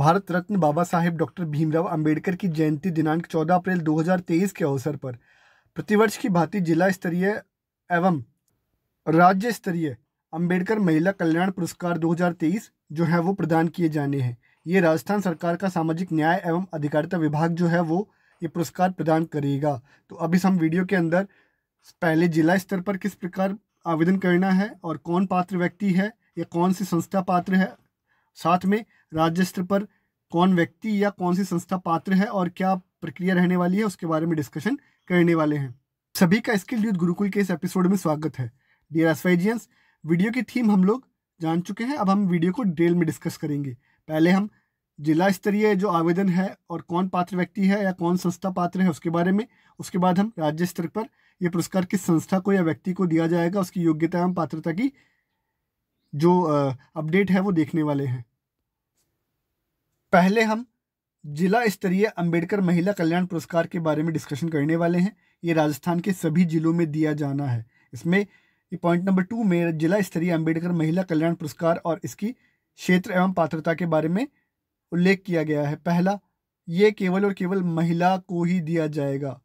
Bharat Ratna Baba Saheb doctor Bhimrao Ambedkar की जयंती दिनांक 14 अप्रैल 2023 के अवसर पर प्रतिवर्ष की भांति जिला स्तरीय एवं राज्य स्तरीय अंबेडकर महिला कल्याण पुरस्कार 2023 जो है वो प्रदान किए जाने हैं ये राजस्थान सरकार का सामाजिक न्याय एवं अधिकारिता विभाग जो है वो ये पुरस्कार प्रदान करेगा तो अभी हम वीडियो के अंदर पहले जिला स्तर पर किस प्रकार आवेदन करना है और कौन पात्र व्यक्ति है या कौन सी संस्था पात्र है साथ में राज्य स्तर पर कौन व्यक्ति या कौन सी संस्था पात्र है और क्या प्रक्रिया रहने वाली है उसके बारे में डिस्कशन करने वाले हैं सभी का स्किल यूथ गुरुकुल के इस एपिसोड में स्वागत है डियर एसवाइजियंस वीडियो की थीम हम लोग जान चुके हैं अब हम वीडियो को डिटेल में डिस्कस करेंगे पहले हम जिला स्तरीय जो आवेदन है और कौन पात्र व्यक्ति है या कौन संस्था पात्र है उसके बारे में उसके बाद हम राज्य स्तर पर यह पुरस्कार किस संस्था को या व्यक्ति को दिया जाएगा उसकी योग्यता एवं पात्रता की जो अपडेट है वो देखने वाले हैं पहले हम जिला स्तरीय अंबेडकर महिला कल्याण पुरस्कार के बारे में डिस्कशन करने वाले हैं ये राजस्थान के सभी जिलों में दिया जाना है इसमें पॉइंट नंबर टू में जिला स्तरीय अंबेडकर महिला कल्याण पुरस्कार और इसकी क्षेत्र एवं पात्रता के बारे में उल्लेख किया गया है पहला ये केवल और केवल महिला को ही दिया जाएगा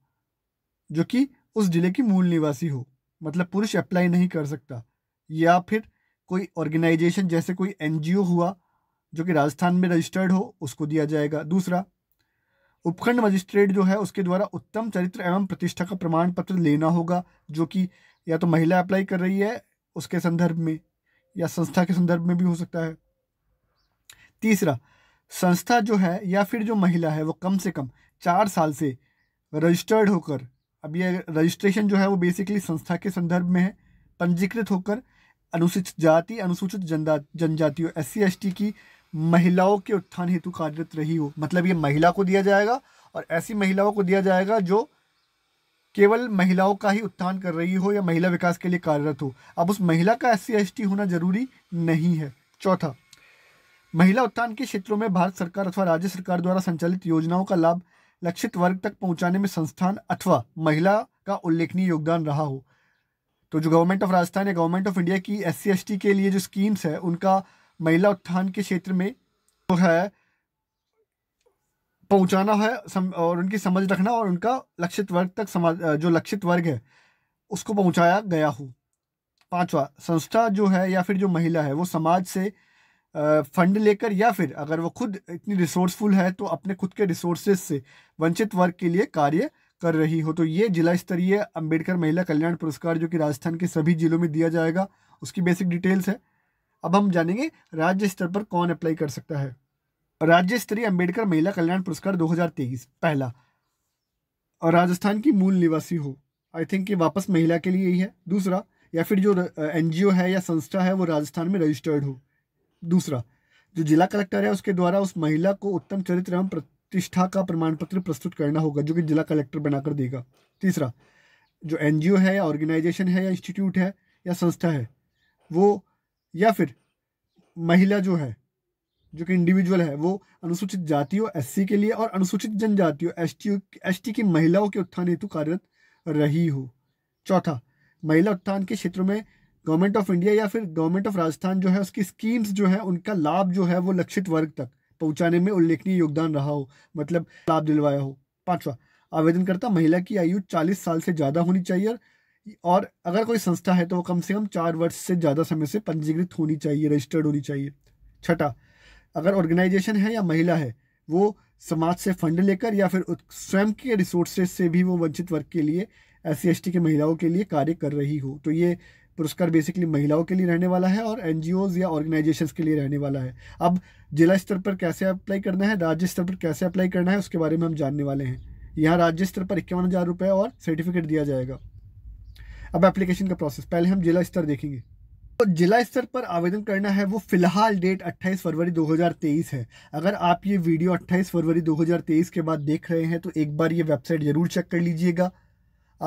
जो कि उस जिले की मूल निवासी हो मतलब पुरुष अप्लाई नहीं कर सकता या फिर कोई ऑर्गेनाइजेशन जैसे कोई एनजीओ हुआ जो कि राजस्थान में रजिस्टर्ड हो उसको दिया जाएगा दूसरा उपखंड मजिस्ट्रेट जो है उसके द्वारा उत्तम चरित्र एवं प्रतिष्ठा का प्रमाण पत्र लेना होगा जो कि या तो महिला अप्लाई कर रही है उसके संदर्भ में या संस्था के संदर्भ में भी हो सकता है तीसरा संस्था जो है या फिर जो महिला है वो कम से कम चार साल से रजिस्टर्ड होकर अब ये रजिस्ट्रेशन जो है वो बेसिकली संस्था के संदर्भ में है पंजीकृत होकर अनुसूचित जाति अनुसूचित जनजातियों एस सी की महिलाओं के उत्थान हेतु कार्यरत रही हो मतलब ये महिला को दिया जाएगा और ऐसी महिलाओं को दिया जाएगा जो केवल महिलाओं का ही उत्थान कर रही हो या महिला विकास के लिए कार्यरत हो अब उस महिला का एस सी होना जरूरी नहीं है चौथा महिला उत्थान के क्षेत्रों में भारत सरकार अथवा राज्य सरकार द्वारा संचालित योजनाओं का लाभ लक्षित वर्ग तक पहुंचाने में संस्थान अथवा महिला का उल्लेखनीय योगदान रहा हो तो जो गवर्नमेंट ऑफ राजस्थान या गवर्नमेंट ऑफ इंडिया की एस सी के लिए जो स्कीम्स है उनका महिला उत्थान के क्षेत्र में जो तो है पहुंचाना है सम, और उनकी समझ रखना और उनका लक्षित वर्ग तक समाज जो लक्षित वर्ग है उसको पहुंचाया गया हो पांचवा संस्था जो है या फिर जो महिला है वो समाज से फंड लेकर या फिर अगर वो खुद इतनी रिसोर्सफुल है तो अपने खुद के रिसोर्सेज से वंचित वर्ग के लिए कार्य कर रही हो तो ये जिला स्तरीय अंबेडकर महिला कल्याण पुरस्कार जो कि राजस्थान के सभी जिलों में दिया जाएगा उसकी बेसिक डिटेल्स है अब हम जानेंगे राज्य स्तर पर कौन अप्लाई कर सकता है राज्य स्तरीय अंबेडकर महिला कल्याण पुरस्कार 2023 पहला और राजस्थान की मूल निवासी हो आई थिंक ये वापस महिला के लिए ही है दूसरा या फिर जो एन है या संस्था है वो राजस्थान में रजिस्टर्ड हो दूसरा जो जिला कलेक्टर है उसके द्वारा उस महिला को उत्तम चरित्र एवं प्रतिष्ठा का प्रमाण पत्र प्रस्तुत करना होगा जो कि जिला कलेक्टर बनाकर देगा तीसरा जो एन है या ऑर्गेनाइजेशन है या इंस्टीट्यूट है या संस्था है वो या फिर महिला जो है जो कि इंडिविजुअल है वो अनुसूचित जातियों एस के लिए और अनुसूचित जनजातियों एस टी की महिलाओं के उत्थान हेतु कार्यरत रही हो चौथा महिला उत्थान के क्षेत्र में गवर्नमेंट ऑफ इंडिया या फिर गवर्नमेंट ऑफ राजस्थान जो है उसकी स्कीम्स जो है उनका लाभ जो है वो लक्षित वर्ग तक पहुंचाने में उल्लेखनीय योगदान रहा हो मतलब लाभ दिलवाया हो पांचवा आवेदनकर्ता महिला की आयु 40 साल से ज़्यादा होनी चाहिए और अगर कोई संस्था है तो वो कम से कम चार वर्ष से ज़्यादा समय से पंजीकृत होनी चाहिए रजिस्टर्ड होनी चाहिए छठा अगर ऑर्गेनाइजेशन है या महिला है वो समाज से फंड लेकर या फिर स्वयं के रिसोर्सेज से भी वो वंचित वर्ग के लिए एस सी के महिलाओं के लिए कार्य कर रही हो तो ये पुरस्कार बेसिकली महिलाओं के लिए रहने वाला है और एन या ऑर्गेनाइजेशंस के लिए रहने वाला है अब जिला स्तर पर कैसे अप्लाई करना है राज्य स्तर पर कैसे अप्लाई करना है उसके बारे में हम जानने वाले हैं यहाँ राज्य स्तर पर इक्यावन हज़ार रुपये और सर्टिफिकेट दिया जाएगा अब एप्लीकेशन का प्रोसेस पहले हम जिला स्तर देखेंगे तो जिला स्तर पर आवेदन करना है वो फिलहाल डेट 28 फरवरी 2023 है अगर आप ये वीडियो 28 फरवरी 2023 के बाद देख रहे हैं तो एक बार ये वेबसाइट ज़रूर चेक कर लीजिएगा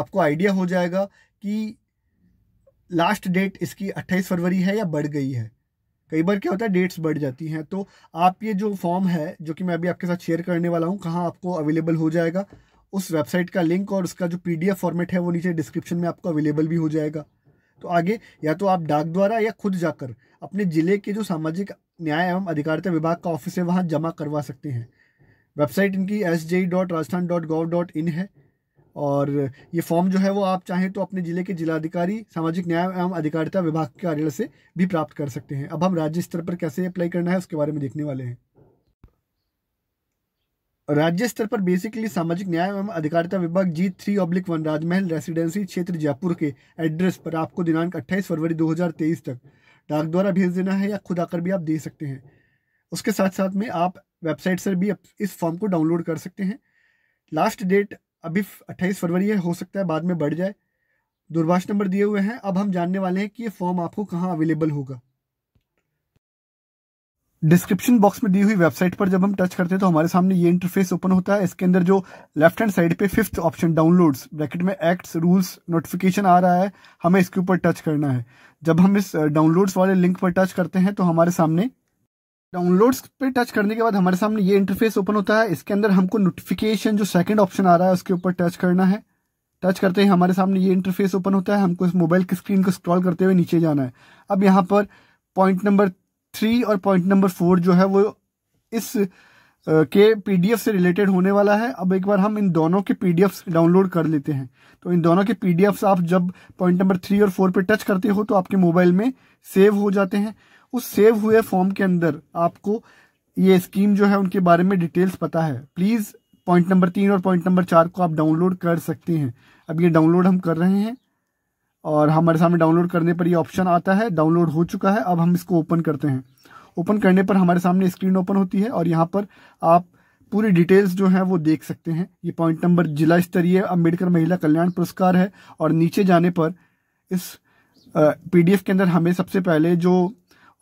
आपको आइडिया हो जाएगा कि लास्ट डेट इसकी 28 फरवरी है या बढ़ गई है कई बार क्या होता है डेट्स बढ़ जाती हैं तो आप ये जो फॉर्म है जो कि मैं अभी आपके साथ शेयर करने वाला हूँ कहाँ आपको अवेलेबल हो जाएगा उस वेबसाइट का लिंक और उसका जो पीडीएफ फॉर्मेट है वो नीचे डिस्क्रिप्शन में आपको अवेलेबल भी हो जाएगा तो आगे या तो आप डाक द्वारा या खुद जाकर अपने ज़िले के जो सामाजिक न्याय एवं अधिकारिता विभाग का ऑफिस है वहाँ जमा करवा सकते हैं वेबसाइट इनकी एस है और ये फॉर्म जो है वो आप चाहें तो अपने ज़िले के जिलाधिकारी सामाजिक न्याय एवं अधिकारिता विभाग के कार्यालय से भी प्राप्त कर सकते हैं अब हम राज्य स्तर पर कैसे अप्लाई करना है उसके बारे में देखने वाले हैं राज्य स्तर पर बेसिकली सामाजिक न्याय एवं अधिकारिता विभाग G three oblique one Rajmahal residency क्षेत्र जयपुर के एड्रेस पर आपको दिनांक 28 फरवरी 2023 तक डाक द्वारा भेज देना है या खुद आकर भी आप दे सकते हैं उसके साथ साथ में आप वेबसाइट से भी इस फॉर्म को डाउनलोड कर सकते हैं लास्ट डेट अभी अट्ठाईस फरवरी है हो सकता है बाद में बढ़ जाए दूरभाष नंबर दिए हुए हैं अब हम जानने वाले हैं कि ये फॉर्म आपको कहाँ अवेलेबल होगा डिस्क्रिप्शन बॉक्स में दी हुई वेबसाइट पर जब हम टच करते हैं तो हमारे सामने ये इंटरफेस ओपन होता है इसके अंदर जो लेफ्ट हैंड साइड पे फिफ्थ ऑप्शन डाउनलोड्स ब्रैकेट में एक्ट्स रूल्स नोटिफिकेशन आ रहा है हमें इसके ऊपर टच करना है जब हम इस डाउनलोड्स वाले लिंक पर टच करते हैं तो हमारे सामने डाउनलोड्स पे टच करने के बाद हमारे सामने ये इंटरफेस ओपन होता है इसके अंदर हमको नोटिफिकेशन जो सेकंड ऑप्शन आ रहा है उसके ऊपर टच करना है टच करते ही हमारे सामने ये इंटरफेस ओपन होता है हमको इस मोबाइल की स्क्रीन को स्क्रॉल करते हुए नीचे जाना है अब यहाँ पर पॉइंट नंबर थ्री और पॉइंट नंबर फोर जो है वो इस के पीडीएफ से रिलेटेड होने वाला है अब एक बार हम इन दोनों के पीडीएफ डाउनलोड कर लेते हैं तो इन दोनों के पीडीएफ आप जब पॉइंट नंबर थ्री और फोर पे टच करते हो तो आपके मोबाइल में सेव हो जाते हैं उस सेव हुए फॉर्म के अंदर आपको ये स्कीम जो है उनके बारे में डिटेल्स पता है प्लीज़ पॉइंट नंबर तीन और पॉइंट नंबर चार को आप डाउनलोड कर सकते हैं अब ये डाउनलोड हम कर रहे हैं और हमारे सामने डाउनलोड करने पर ये ऑप्शन आता है डाउनलोड हो चुका है अब हम इसको ओपन करते हैं ओपन करने पर हमारे सामने स्क्रीन ओपन होती है और यहाँ पर आप पूरी डिटेल्स जो है वो देख सकते हैं ये पॉइंट नंबर जिला स्तरीय अम्बेडकर महिला कल्याण पुरस्कार है और नीचे जाने पर इस पीडीएफ के अंदर हमें सबसे पहले जो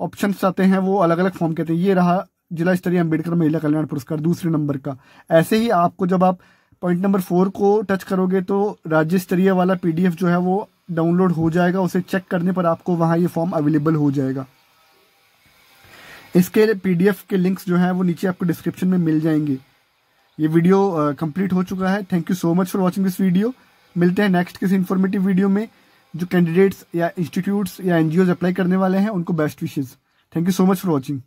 ऑप्शन आते हैं वो अलग अलग फॉर्म के हैं ये रहा जिला स्तरीय अम्बेडकर महिला कल्याण पुरस्कार दूसरे नंबर का ऐसे ही आपको जब आप पॉइंट नंबर फोर को टच करोगे तो राज्य स्तरीय वाला पीडीएफ जो है वो डाउनलोड हो जाएगा उसे चेक करने पर आपको वहां ये फॉर्म अवेलेबल हो जाएगा इसके पीडीएफ के लिंक्स जो है वो नीचे आपको डिस्क्रिप्शन में मिल जाएंगे ये वीडियो कंप्लीट हो चुका है thank you so much for watching this video मिलते हैं नेक्स्ट किसी इन्फॉर्मेटिव वीडियो में जो कैंडिडेट्स या इंस्टीट्यूट्स या एनजीओज अप्लाई करने वाले हैं उनको best wishes thank you so much for watching